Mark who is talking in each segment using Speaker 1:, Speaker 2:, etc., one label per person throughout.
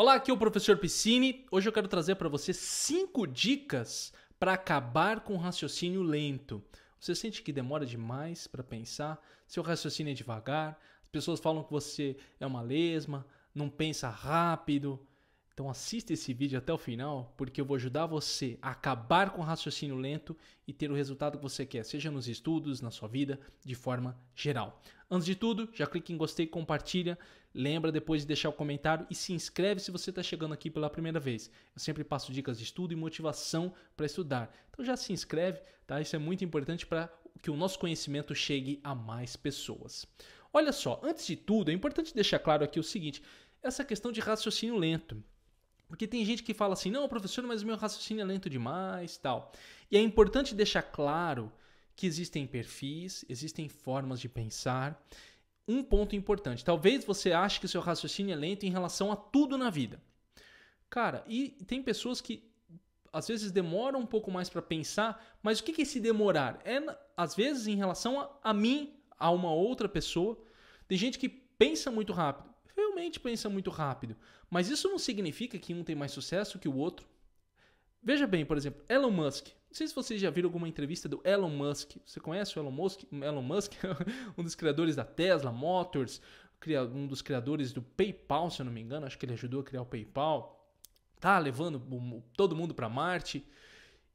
Speaker 1: Olá, aqui é o professor Piscine. Hoje eu quero trazer para você cinco dicas para acabar com o raciocínio lento. Você sente que demora demais para pensar? Seu raciocínio é devagar? As pessoas falam que você é uma lesma, não pensa rápido, então assista esse vídeo até o final, porque eu vou ajudar você a acabar com o raciocínio lento e ter o resultado que você quer, seja nos estudos, na sua vida, de forma geral. Antes de tudo, já clique em gostei, compartilha, lembra depois de deixar o comentário e se inscreve se você está chegando aqui pela primeira vez. Eu sempre passo dicas de estudo e motivação para estudar. Então já se inscreve, tá? Isso é muito importante para que o nosso conhecimento chegue a mais pessoas. Olha só, antes de tudo, é importante deixar claro aqui o seguinte: essa questão de raciocínio lento. Porque tem gente que fala assim: não, professor, mas meu raciocínio é lento demais tal. E é importante deixar claro que existem perfis, existem formas de pensar. Um ponto importante: talvez você ache que seu raciocínio é lento em relação a tudo na vida. Cara, e tem pessoas que às vezes demoram um pouco mais para pensar, mas o que, que é se demorar? É, às vezes, em relação a, a mim, a uma outra pessoa. Tem gente que pensa muito rápido realmente pensa muito rápido. Mas isso não significa que um tem mais sucesso que o outro. Veja bem, por exemplo, Elon Musk. Não sei se vocês já viram alguma entrevista do Elon Musk. Você conhece o Elon Musk? Elon Musk um dos criadores da Tesla Motors, um dos criadores do PayPal, se eu não me engano. Acho que ele ajudou a criar o PayPal. Tá levando todo mundo para Marte.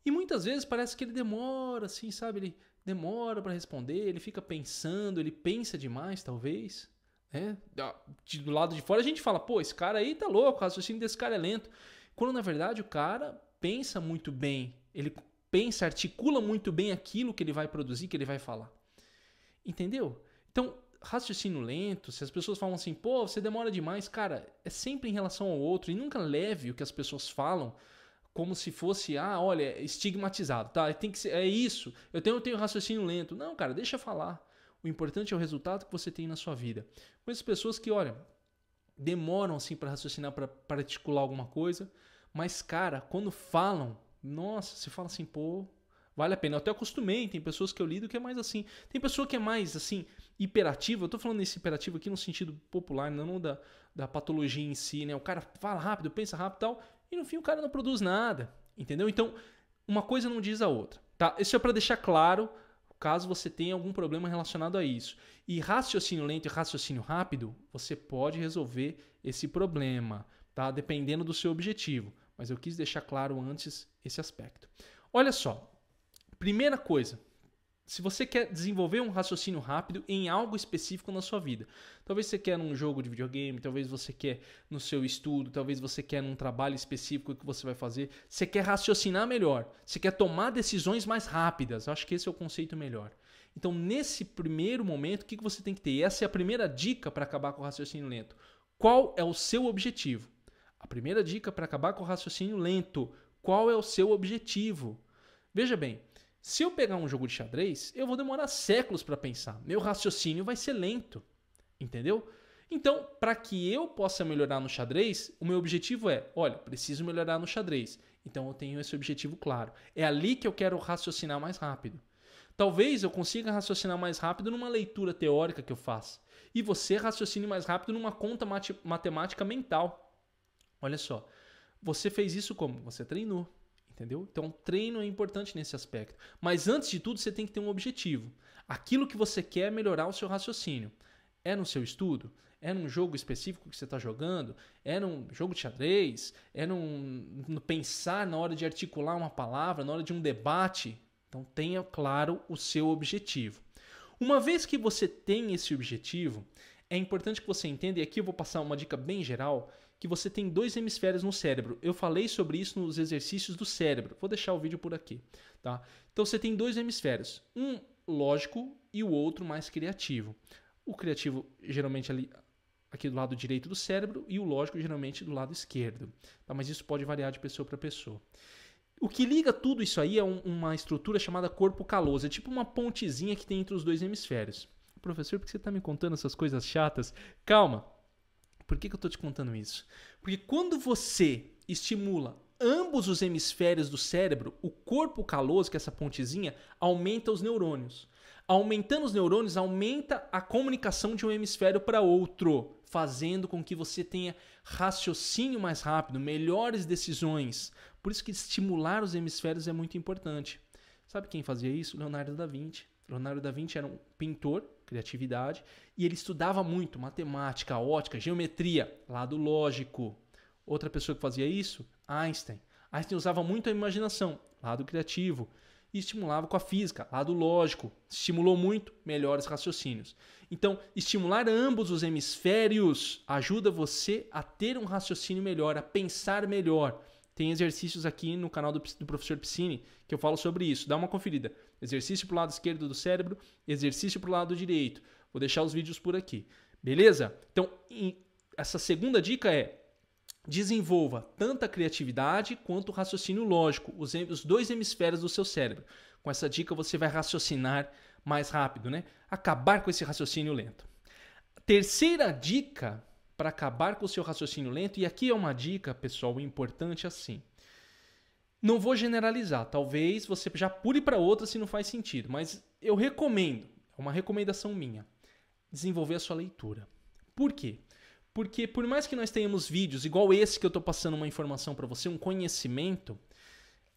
Speaker 1: E muitas vezes parece que ele demora, assim, sabe? Ele demora para responder, ele fica pensando, ele pensa demais, talvez. É, do lado de fora a gente fala, pô, esse cara aí tá louco, o raciocínio desse cara é lento. Quando na verdade o cara pensa muito bem, ele pensa, articula muito bem aquilo que ele vai produzir, que ele vai falar. Entendeu? Então, raciocínio lento, se as pessoas falam assim, pô, você demora demais, cara, é sempre em relação ao outro e nunca leve o que as pessoas falam como se fosse, ah, olha, estigmatizado, tá? Tem que ser, é isso. Eu tenho, eu tenho raciocínio lento. Não, cara, deixa falar. O importante é o resultado que você tem na sua vida. Com essas pessoas que, olha, demoram assim para raciocinar, para articular alguma coisa, mas cara, quando falam, nossa, você fala assim, pô, vale a pena. Eu até acostumei, tem pessoas que eu lido que é mais assim. Tem pessoa que é mais assim, hiperativa. Eu tô falando nesse hiperativo aqui no sentido popular, não da, da patologia em si, né? O cara fala rápido, pensa rápido e tal, e no fim o cara não produz nada, entendeu? Então, uma coisa não diz a outra, tá? Isso é para deixar claro caso você tenha algum problema relacionado a isso. E raciocínio lento e raciocínio rápido, você pode resolver esse problema, tá? Dependendo do seu objetivo. Mas eu quis deixar claro antes esse aspecto. Olha só, primeira coisa, se você quer desenvolver um raciocínio rápido em algo específico na sua vida, talvez você quer num jogo de videogame, talvez você quer no seu estudo, talvez você quer num trabalho específico que você vai fazer, você quer raciocinar melhor, você quer tomar decisões mais rápidas. Eu acho que esse é o conceito melhor. Então, nesse primeiro momento, o que você tem que ter? E essa é a primeira dica para acabar com o raciocínio lento. Qual é o seu objetivo? A primeira dica para acabar com o raciocínio lento. Qual é o seu objetivo? Veja bem, se eu pegar um jogo de xadrez, eu vou demorar séculos para pensar. Meu raciocínio vai ser lento, entendeu? Então, para que eu possa melhorar no xadrez, o meu objetivo é, olha, preciso melhorar no xadrez. Então eu tenho esse objetivo claro. É ali que eu quero raciocinar mais rápido. Talvez eu consiga raciocinar mais rápido numa leitura teórica que eu faço. E você raciocine mais rápido numa conta matemática mental. Olha só. Você fez isso como? Você treinou entendeu? Então, treino é importante nesse aspecto. Mas antes de tudo, você tem que ter um objetivo. Aquilo que você quer melhorar o seu raciocínio. É no seu estudo? É num jogo específico que você está jogando? É num jogo de xadrez? É num, pensar na hora de articular uma palavra, na hora de um debate? Então, tenha claro o seu objetivo. Uma vez que você tem esse objetivo, é importante que você entenda, e aqui eu vou passar uma dica bem geral, que você tem dois hemisférios no cérebro. Eu falei sobre isso nos exercícios do cérebro. Vou deixar o vídeo por aqui, tá? Então você tem dois hemisférios, um lógico e o outro mais criativo. O criativo geralmente ali aqui do lado direito do cérebro e o lógico geralmente do lado esquerdo. Tá? Mas isso pode variar de pessoa para pessoa. O que liga tudo isso aí é um, uma estrutura chamada corpo caloso, é tipo uma pontezinha que tem entre os dois hemisférios. Professor, por que você está me contando essas coisas chatas? Calma, por que, que eu estou te contando isso? Porque quando você estimula ambos os hemisférios do cérebro, o corpo caloso, que é essa pontezinha, aumenta os neurônios. Aumentando os neurônios, aumenta a comunicação de um hemisfério para outro, fazendo com que você tenha raciocínio mais rápido, melhores decisões. Por isso que estimular os hemisférios é muito importante. Sabe quem fazia isso? Leonardo da Vinci. Leonardo da Vinci era um pintor criatividade, e ele estudava muito matemática, ótica, geometria, lado lógico. Outra pessoa que fazia isso, Einstein. Einstein usava muito a imaginação, lado criativo, e estimulava com a física, lado lógico. Estimulou muito, melhores raciocínios. Então, estimular ambos os hemisférios ajuda você a ter um raciocínio melhor, a pensar melhor. Tem exercícios aqui no canal do, do professor Piscine que eu falo sobre isso. Dá uma conferida exercício para o lado esquerdo do cérebro, exercício para o lado direito. Vou deixar os vídeos por aqui. Beleza? Então, essa segunda dica é desenvolva tanta criatividade quanto raciocínio lógico, os, os dois hemisférios do seu cérebro. Com essa dica você vai raciocinar mais rápido, né? Acabar com esse raciocínio lento. Terceira dica para acabar com o seu raciocínio lento, e aqui é uma dica, pessoal, importante assim. Não vou generalizar, talvez você já pule para outra se não faz sentido, mas eu recomendo, é uma recomendação minha, desenvolver a sua leitura. Por quê? Porque por mais que nós tenhamos vídeos igual esse que eu estou passando uma informação para você, um conhecimento,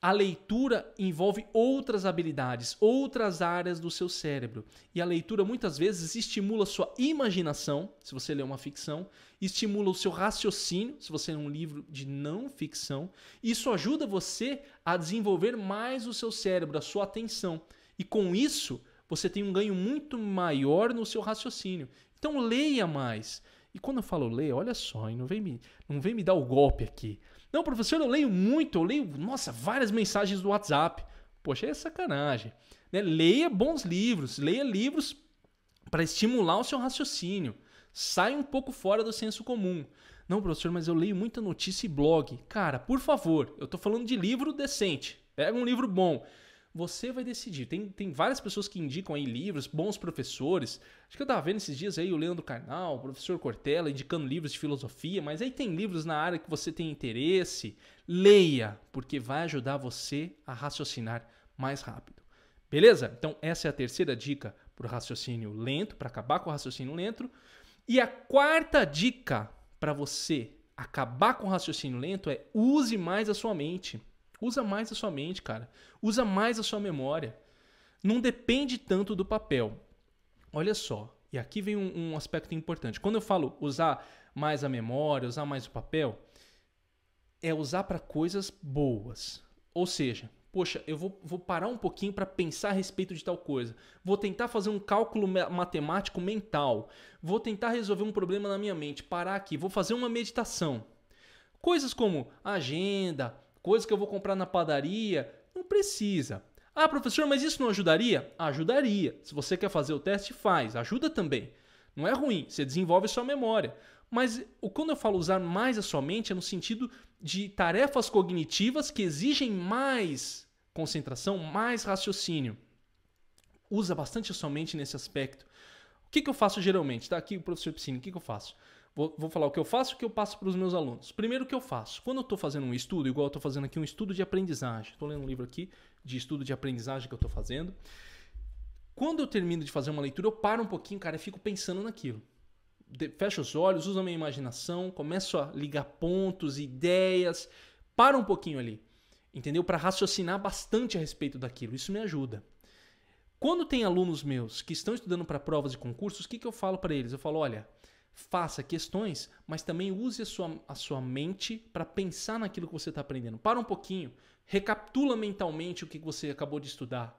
Speaker 1: a leitura envolve outras habilidades, outras áreas do seu cérebro. E a leitura muitas vezes estimula a sua imaginação, se você lê uma ficção, estimula o seu raciocínio, se você lê um livro de não ficção. Isso ajuda você a desenvolver mais o seu cérebro, a sua atenção. E com isso, você tem um ganho muito maior no seu raciocínio. Então leia mais. E quando eu falo ler, olha só, não vem me, não vem me dar o golpe aqui. Não, professor, eu leio muito, eu leio, nossa, várias mensagens do WhatsApp. Poxa, é sacanagem. Né? Leia bons livros, leia livros para estimular o seu raciocínio. Sai um pouco fora do senso comum. Não, professor, mas eu leio muita notícia e blog. Cara, por favor, eu estou falando de livro decente. Pega um livro bom. Você vai decidir. Tem, tem várias pessoas que indicam aí livros, bons professores. Acho que eu estava vendo esses dias aí o Leandro Carnal, o professor Cortella, indicando livros de filosofia, mas aí tem livros na área que você tem interesse. Leia, porque vai ajudar você a raciocinar mais rápido. Beleza? Então, essa é a terceira dica para o raciocínio lento, para acabar com o raciocínio lento. E a quarta dica para você acabar com o raciocínio lento é use mais a sua mente. Usa mais a sua mente, cara. Usa mais a sua memória. Não depende tanto do papel. Olha só, e aqui vem um, um aspecto importante. Quando eu falo usar mais a memória, usar mais o papel, é usar para coisas boas. Ou seja, poxa, eu vou, vou parar um pouquinho para pensar a respeito de tal coisa. Vou tentar fazer um cálculo matemático mental. Vou tentar resolver um problema na minha mente. Parar aqui. Vou fazer uma meditação. Coisas como agenda, coisa que eu vou comprar na padaria. Não precisa. Ah, professor, mas isso não ajudaria? Ajudaria. Se você quer fazer o teste, faz. Ajuda também. Não é ruim, você desenvolve sua memória. Mas quando eu falo usar mais a sua mente, é no sentido de tarefas cognitivas que exigem mais concentração, mais raciocínio. Usa bastante a sua mente nesse aspecto. O que, que eu faço geralmente? Está aqui o professor Piscine, o que, que eu faço? Vou, vou falar o que eu faço e o que eu passo para os meus alunos. Primeiro, o que eu faço? Quando eu estou fazendo um estudo, igual eu estou fazendo aqui um estudo de aprendizagem, estou lendo um livro aqui de estudo de aprendizagem que eu estou fazendo. Quando eu termino de fazer uma leitura, eu paro um pouquinho, cara, e fico pensando naquilo. De, fecho os olhos, uso a minha imaginação, começo a ligar pontos, ideias, paro um pouquinho ali, entendeu? Para raciocinar bastante a respeito daquilo. Isso me ajuda. Quando tem alunos meus que estão estudando para provas e concursos, o que, que eu falo para eles? Eu falo, olha, faça questões, mas também use a sua, a sua mente para pensar naquilo que você está aprendendo. Para um pouquinho, recapitula mentalmente o que você acabou de estudar.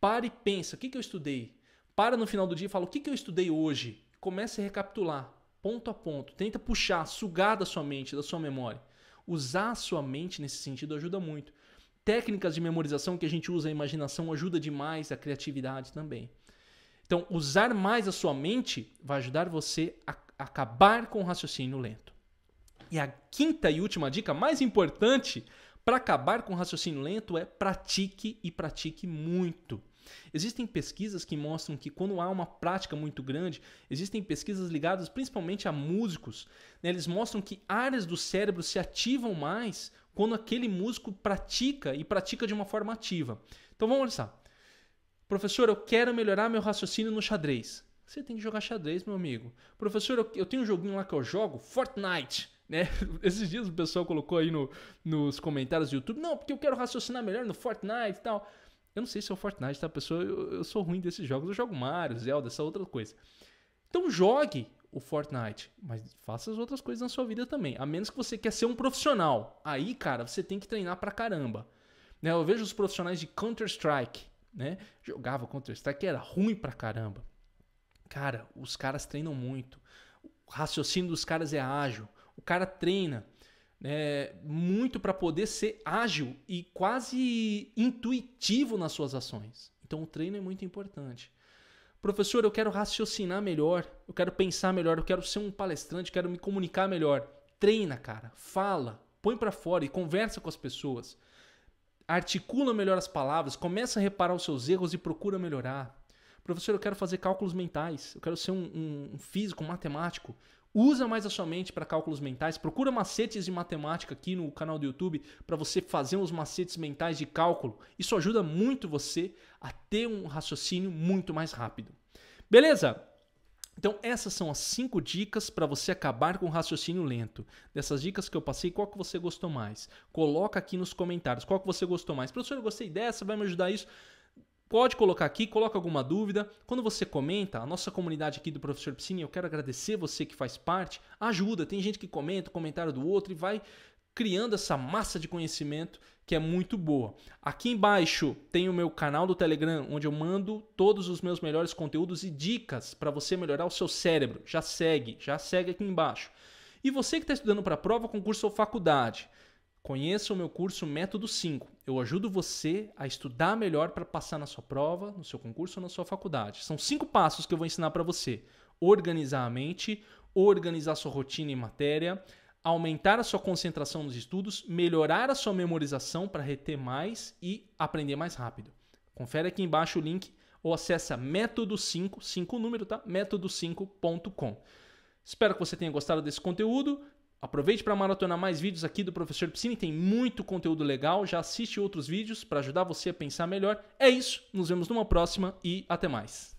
Speaker 1: Para e pensa, o que, que eu estudei? Para no final do dia e fala, o que, que eu estudei hoje? Comece a recapitular, ponto a ponto. Tenta puxar, sugar da sua mente, da sua memória. Usar a sua mente nesse sentido ajuda muito. Técnicas de memorização que a gente usa a imaginação ajuda demais a criatividade também. Então, usar mais a sua mente vai ajudar você a acabar com o raciocínio lento. E a quinta e última dica, mais importante para acabar com o raciocínio lento, é pratique e pratique muito. Existem pesquisas que mostram que quando há uma prática muito grande, existem pesquisas ligadas principalmente a músicos, né? eles mostram que áreas do cérebro se ativam mais quando aquele músico pratica e pratica de uma forma ativa. Então vamos lá. Professor, eu quero melhorar meu raciocínio no xadrez. Você tem que jogar xadrez, meu amigo. Professor, eu, eu tenho um joguinho lá que eu jogo, Fortnite. Né? Esses dias o pessoal colocou aí no, nos comentários do YouTube, não, porque eu quero raciocinar melhor no Fortnite e tal. Eu não sei se é o Fortnite, tá, pessoal? Eu, eu sou ruim desses jogos, eu jogo Mario, Zelda, essa outra coisa. Então jogue o Fortnite, mas faça as outras coisas na sua vida também. A menos que você quer ser um profissional. Aí, cara, você tem que treinar pra caramba. Né? Eu vejo os profissionais de Counter-Strike, né? Jogava Counter-Strike, era ruim pra caramba. Cara, os caras treinam muito. O raciocínio dos caras é ágil. O cara treina né, muito para poder ser ágil e quase intuitivo nas suas ações. Então o treino é muito importante. Professor, eu quero raciocinar melhor, eu quero pensar melhor, eu quero ser um palestrante, quero me comunicar melhor. Treina, cara, fala, põe para fora e conversa com as pessoas. Articula melhor as palavras, começa a reparar os seus erros e procura melhorar. Professor, eu quero fazer cálculos mentais, eu quero ser um, um, um físico, um matemático. Usa mais a sua mente para cálculos mentais. Procura macetes de matemática aqui no canal do YouTube para você fazer uns macetes mentais de cálculo. Isso ajuda muito você a ter um raciocínio muito mais rápido. Beleza? Então, essas são as cinco dicas para você acabar com o raciocínio lento. Dessas dicas que eu passei, qual que você gostou mais? Coloca aqui nos comentários qual que você gostou mais. Professor, eu gostei dessa, vai me ajudar isso. Pode colocar aqui, coloca alguma dúvida. Quando você comenta, a nossa comunidade aqui do Professor Piscina, eu quero agradecer você que faz parte. Ajuda, tem gente que comenta, comentário do outro e vai criando essa massa de conhecimento que é muito boa. Aqui embaixo tem o meu canal do Telegram, onde eu mando todos os meus melhores conteúdos e dicas para você melhorar o seu cérebro. Já segue, já segue aqui embaixo. E você que está estudando para prova, concurso ou faculdade, conheça o meu curso Método 5. Eu ajudo você a estudar melhor para passar na sua prova, no seu concurso ou na sua faculdade. São cinco passos que eu vou ensinar para você: organizar a mente, organizar sua rotina e matéria, aumentar a sua concentração nos estudos, melhorar a sua memorização para reter mais e aprender mais rápido. Confere aqui embaixo o link ou acessa método 5, 5 número, tá? método5.com. Espero que você tenha gostado desse conteúdo. Aproveite para maratonar mais vídeos aqui do Professor Piscine, tem muito conteúdo legal. Já assiste outros vídeos para ajudar você a pensar melhor. É isso, nos vemos numa próxima e até mais.